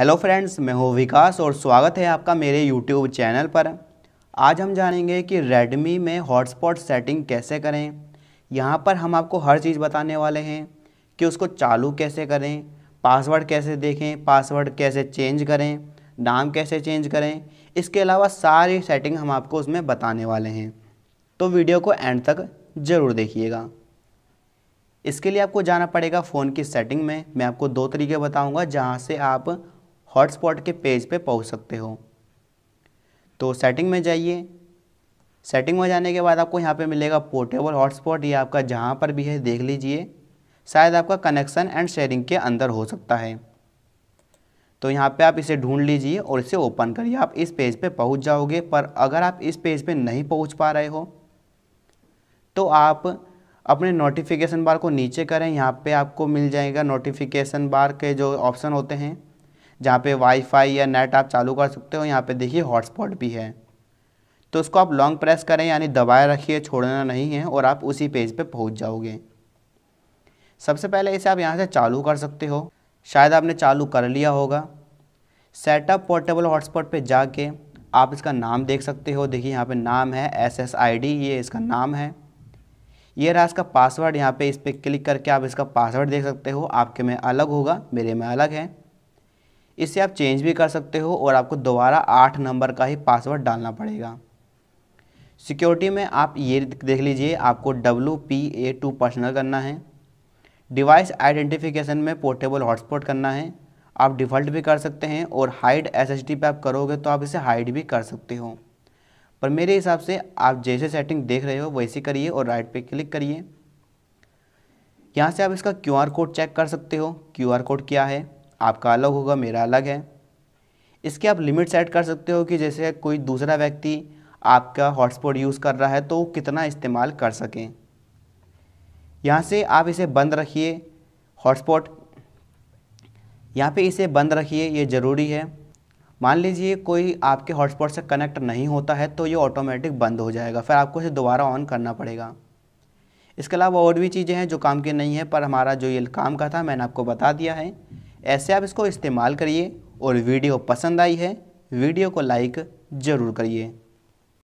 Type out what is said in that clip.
hello friends मैं हूँ विकास और स्वागत है आपका मेरे यूट्यूब चैनल पर आज हम जानेंगे कि रेडमी में हॉटस्पॉट सेटिंग कैसे करें यहाँ पर हम आपको हर चीज़ बताने वाले हैं कि उसको चालू कैसे करें पासवर्ड कैसे देखें पासवर्ड कैसे चेंज करें नाम कैसे चेंज करें इसके अलावा सारी सेटिंग हम आपको उसमें बताने वाले हैं तो वीडियो को एंड तक ज़रूर देखिएगा इसके लिए आपको जाना पड़ेगा फ़ोन की सेटिंग में मैं आपको दो तरीके बताऊंगा जहां से आप हॉटस्पॉट के पेज पे पहुंच सकते हो तो सेटिंग में जाइए सेटिंग में जाने के बाद आपको यहाँ पे मिलेगा पोर्टेबल हॉटस्पॉट ये आपका जहाँ पर भी है देख लीजिए शायद आपका कनेक्शन एंड शेयरिंग के अंदर हो सकता है तो यहाँ पे आप इसे ढूंढ लीजिए और इसे ओपन करिए आप इस पेज पे पहुँच जाओगे पर अगर आप इस पेज पे नहीं पहुँच पा रहे हो तो आप अपने नोटिफिकेशन बार को नीचे करें यहाँ पे आपको मिल जाएगा नोटिफिकेशन बार के जो ऑप्शन होते हैं जहाँ पे वाईफाई या नेट आप चालू कर सकते हो यहाँ पे देखिए हॉटस्पॉट भी है तो उसको आप लॉन्ग प्रेस करें यानी दबाए रखिए छोड़ना नहीं है और आप उसी पेज पे पहुँच जाओगे सबसे पहले इसे आप यहाँ से चालू कर सकते हो शायद आपने चालू कर लिया होगा सेटअप पोर्टेबल हॉटस्पॉट पर जाके आप इसका नाम देख सकते हो देखिए यहाँ पर नाम है एस एस आई डी ये इसका नाम है ये रहा इसका पासवर्ड यहाँ पे इस पर क्लिक करके आप इसका पासवर्ड देख सकते हो आपके में अलग होगा मेरे में अलग है इसे आप चेंज भी कर सकते हो और आपको दोबारा आठ नंबर का ही पासवर्ड डालना पड़ेगा सिक्योरिटी में आप ये देख लीजिए आपको W P A two personal करना है डिवाइस आइडेंटिफिकेशन में पोर्टेबल हॉटस्पॉट करना है आप डिफ़ॉल्ट भी कर सकते हैं और हाइड एस एस आप करोगे तो आप इसे हाइड भी कर सकते हो पर मेरे हिसाब से आप जैसे सेटिंग देख रहे हो वैसे करिए और राइट पे क्लिक करिए यहाँ से आप इसका क्यू कोड चेक कर सकते हो क्यू कोड क्या है आपका अलग होगा मेरा अलग है इसके आप लिमिट सेट कर सकते हो कि जैसे कोई दूसरा व्यक्ति आपका हॉटस्पॉट यूज़ कर रहा है तो कितना इस्तेमाल कर सकें यहाँ से आप इसे बंद रखिए हॉटस्पॉट यहाँ पे इसे बंद रखिए ये ज़रूरी है मान लीजिए कोई आपके हॉटस्पॉट से कनेक्ट नहीं होता है तो ये ऑटोमेटिक बंद हो जाएगा फिर आपको इसे दोबारा ऑन करना पड़ेगा इसके अलावा और भी चीज़ें हैं जो काम के नहीं है पर हमारा जो ये काम का था मैंने आपको बता दिया है ऐसे आप इसको इस्तेमाल करिए और वीडियो पसंद आई है वीडियो को लाइक ज़रूर करिए